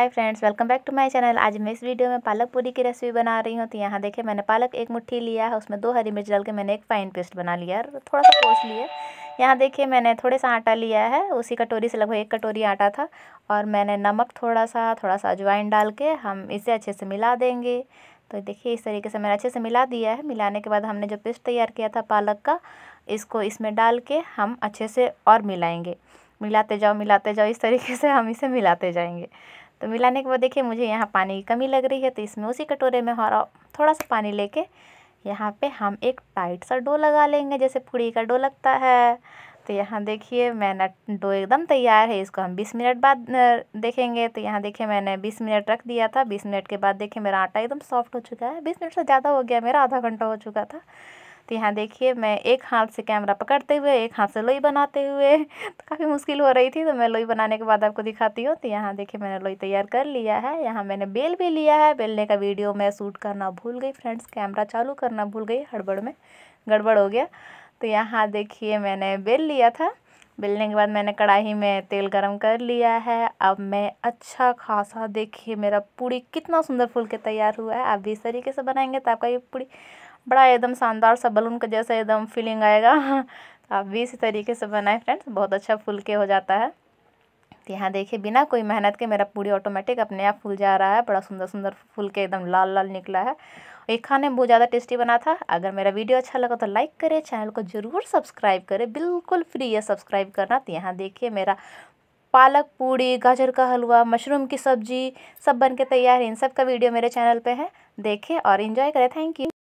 hi friends welcome back to my channel आज मैं इस वीडियो में पालक पूरी की रेसिपी बना रही हूँ तो यहाँ देखे मैंने पालक एक मुट्ठी लिया है उसमें दो हरी मिर्च डाल के मैंने एक फाइन पेस्ट बना लिया और थोड़ा सा पोस्ट लिया यहाँ देखिए मैंने थोड़ा सा आटा लिया है उसी कटोरी से लगभग एक कटोरी आटा था और मैंने नमक थोड़ा सा थोड़ा सा अजवाइन डाल के हम इसे अच्छे से मिला देंगे तो देखिए इस तरीके से मैंने अच्छे से मिला दिया है मिलाने के बाद हमने जो पेस्ट तैयार किया था पालक का इसको इसमें डाल के हम अच्छे से और मिलाएँगे मिलाते जाओ मिलाते जाओ इस तरीके से हम इसे मिलाते जाएंगे तो मिलाने के बाद देखिए मुझे यहाँ पानी की कमी लग रही है तो इसमें उसी कटोरे में और थोड़ा सा पानी लेके यहाँ पे हम एक टाइट सा डो लगा लेंगे जैसे पूड़ी का डो लगता है तो यहाँ देखिए मैंने डो एकदम तैयार है इसको हम 20 मिनट बाद देखेंगे तो यहाँ देखिए मैंने 20 मिनट रख दिया था 20 मिनट के बाद देखिए मेरा आटा एकदम सॉफ्ट हो चुका है 20 मिनट से ज़्यादा हो गया मेरा आधा घंटा हो चुका था तो यहाँ देखिए मैं एक हाथ से कैमरा पकड़ते हुए एक हाथ से लोई बनाते हुए तो काफ़ी मुश्किल हो रही थी तो मैं लोई बनाने के बाद आपको दिखाती हूँ तो यहाँ देखिए मैंने लोई तैयार कर लिया है यहाँ मैंने बेल भी लिया है बेलने का वीडियो मैं शूट करना भूल गई फ्रेंड्स कैमरा चालू करना भूल गई हड़बड़ में गड़बड़ हो गया तो यहाँ देखिए मैंने बेल लिया था बेलने के बाद मैंने कढ़ाई में तेल गरम कर लिया है अब मैं अच्छा खासा देखिए मेरा पूड़ी कितना सुंदर फूल के तैयार हुआ है आप भी इस तरीके से बनाएंगे तो आपका ये पूड़ी बड़ा एकदम शानदार सा बलून का जैसा एकदम फीलिंग आएगा आप भी इसी तरीके से बनाएं फ्रेंड्स बहुत अच्छा फूल के हो जाता है यहाँ देखिए बिना कोई मेहनत के मेरा पूरी ऑटोमेटिक अपने आप फूल जा रहा है बड़ा सुंदर सुंदर फूल के एकदम लाल लाल निकला है ये खाने में बहुत ज़्यादा टेस्टी बना था अगर मेरा वीडियो अच्छा लगा तो लाइक करें चैनल को ज़रूर सब्सक्राइब करें बिल्कुल फ्री है सब्सक्राइब करना तो यहाँ देखिए मेरा पालक पूड़ी गाजर का हलवा मशरूम की सब्ज़ी सब बन के तैयार है इन सब का वीडियो मेरे चैनल पे है देखें और इन्जॉय करें थैंक यू